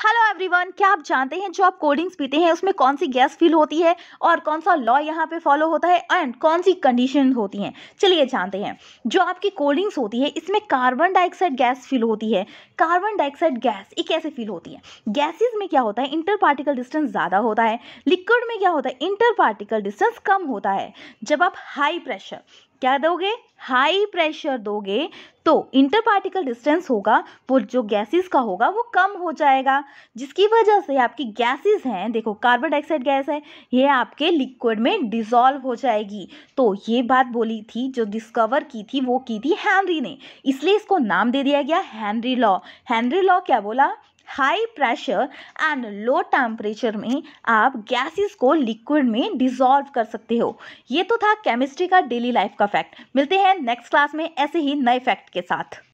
hello everyone क्या आप जानते हैं जो आप कोल्डिंग्स पीते हैं उसमें कौन सी गैस फील होती है और कौन सा लॉ यहाँ पे फॉलो होता है एंड कौन सी कंडीशन होती हैं चलिए जानते हैं जो आपकी कोल्डिंग्स होती है इसमें कार्बन डाइऑक्साइड गैस फील होती है कार्बन डाइऑक्साइड गैस ये कैसे फील होती है गैसेज में क्या होता है इंटर पार्टिकल डिस्टेंस ज़्यादा होता है लिक्विड में क्या होता है इंटर पार्टिकल डिस्टेंस कम होता है जब आप हाई प्रेशर क्या दोगे हाई प्रेशर दोगे तो इंटर पार्टिकल डिस्टेंस होगा वो जो गैसेस का होगा वो कम हो जाएगा जिसकी वजह से आपकी गैसेस हैं देखो कार्बन डाइऑक्साइड गैस है ये आपके लिक्विड में डिसॉल्व हो जाएगी तो ये बात बोली थी जो डिस्कवर की थी वो की थी हैनरी ने इसलिए इसको नाम दे दिया गया हैनरी लॉ हैनरी लॉ क्या बोला high pressure and low temperature में आप गैसेस को लिक्विड में डिजॉल्व कर सकते हो ये तो था केमिस्ट्री का डेली लाइफ का फैक्ट मिलते हैं नेक्स्ट क्लास में ऐसे ही नए फैक्ट के साथ